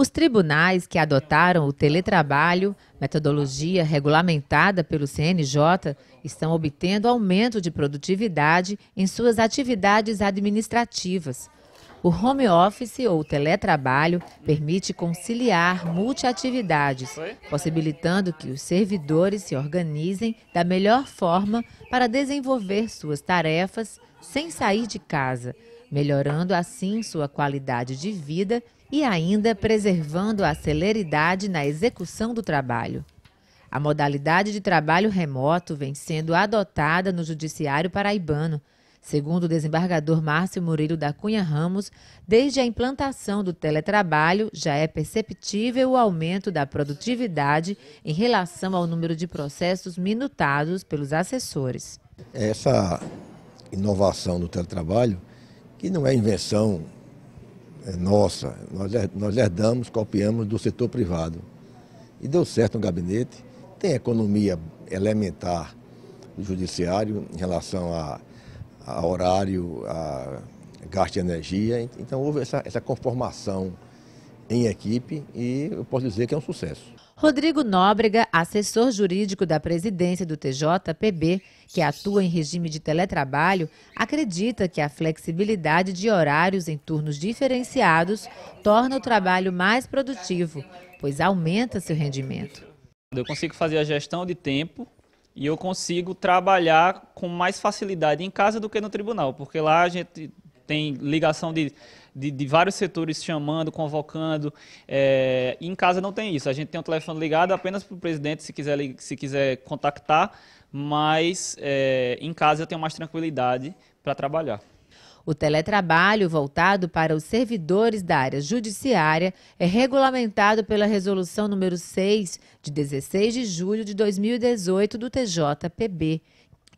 Os tribunais que adotaram o teletrabalho, metodologia regulamentada pelo CNJ, estão obtendo aumento de produtividade em suas atividades administrativas. O home office ou teletrabalho permite conciliar multiatividades, possibilitando que os servidores se organizem da melhor forma para desenvolver suas tarefas sem sair de casa, melhorando assim sua qualidade de vida e ainda preservando a celeridade na execução do trabalho. A modalidade de trabalho remoto vem sendo adotada no Judiciário Paraibano Segundo o desembargador Márcio Murilo da Cunha Ramos, desde a implantação do teletrabalho já é perceptível o aumento da produtividade em relação ao número de processos minutados pelos assessores. Essa inovação do teletrabalho, que não é invenção é nossa, nós, nós herdamos, copiamos do setor privado. E deu certo no gabinete, tem economia elementar do judiciário em relação a a horário, a gasto de energia. Então houve essa, essa conformação em equipe e eu posso dizer que é um sucesso. Rodrigo Nóbrega, assessor jurídico da presidência do TJPB, que atua em regime de teletrabalho, acredita que a flexibilidade de horários em turnos diferenciados torna o trabalho mais produtivo, pois aumenta seu rendimento. Eu consigo fazer a gestão de tempo e eu consigo trabalhar com mais facilidade em casa do que no tribunal, porque lá a gente tem ligação de, de, de vários setores chamando, convocando. É, em casa não tem isso. A gente tem o um telefone ligado apenas para o presidente se quiser, se quiser contactar, mas é, em casa eu tenho mais tranquilidade para trabalhar. O teletrabalho voltado para os servidores da área judiciária é regulamentado pela Resolução número 6, de 16 de julho de 2018 do TJPB,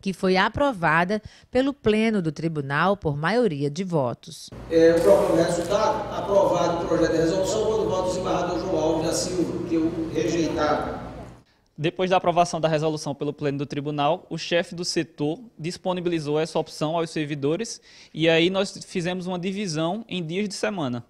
que foi aprovada pelo Pleno do Tribunal por maioria de votos. É, o próprio resultado, aprovado o projeto de resolução, quando votos embarrador João Alves da Silva, que eu rejeitava. Depois da aprovação da resolução pelo Pleno do Tribunal, o chefe do setor disponibilizou essa opção aos servidores e aí nós fizemos uma divisão em dias de semana.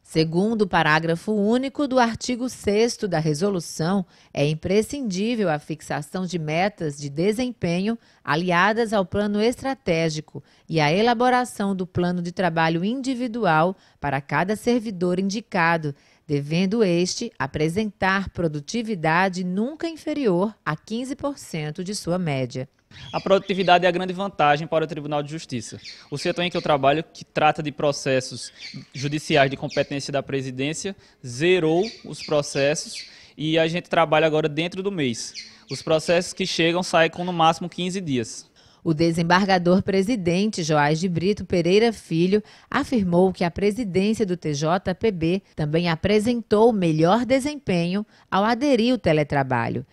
Segundo o parágrafo único do artigo 6 da resolução, é imprescindível a fixação de metas de desempenho aliadas ao plano estratégico e a elaboração do plano de trabalho individual para cada servidor indicado, devendo este apresentar produtividade nunca inferior a 15% de sua média. A produtividade é a grande vantagem para o Tribunal de Justiça. O setor em que eu trabalho, que trata de processos judiciais de competência da presidência, zerou os processos e a gente trabalha agora dentro do mês. Os processos que chegam saem com no máximo 15 dias. O desembargador presidente Joás de Brito Pereira Filho afirmou que a presidência do TJPB também apresentou melhor desempenho ao aderir o teletrabalho.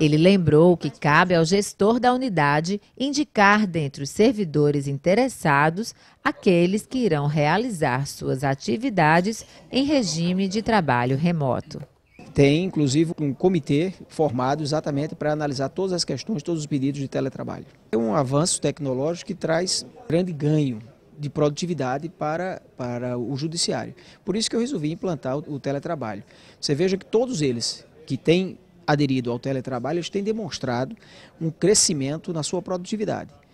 Ele lembrou que cabe ao gestor da unidade indicar dentre os servidores interessados aqueles que irão realizar suas atividades em regime de trabalho remoto tem inclusive um comitê formado exatamente para analisar todas as questões, todos os pedidos de teletrabalho. É um avanço tecnológico que traz grande ganho de produtividade para, para o judiciário. Por isso que eu resolvi implantar o, o teletrabalho. Você veja que todos eles que têm aderido ao teletrabalho, eles têm demonstrado um crescimento na sua produtividade.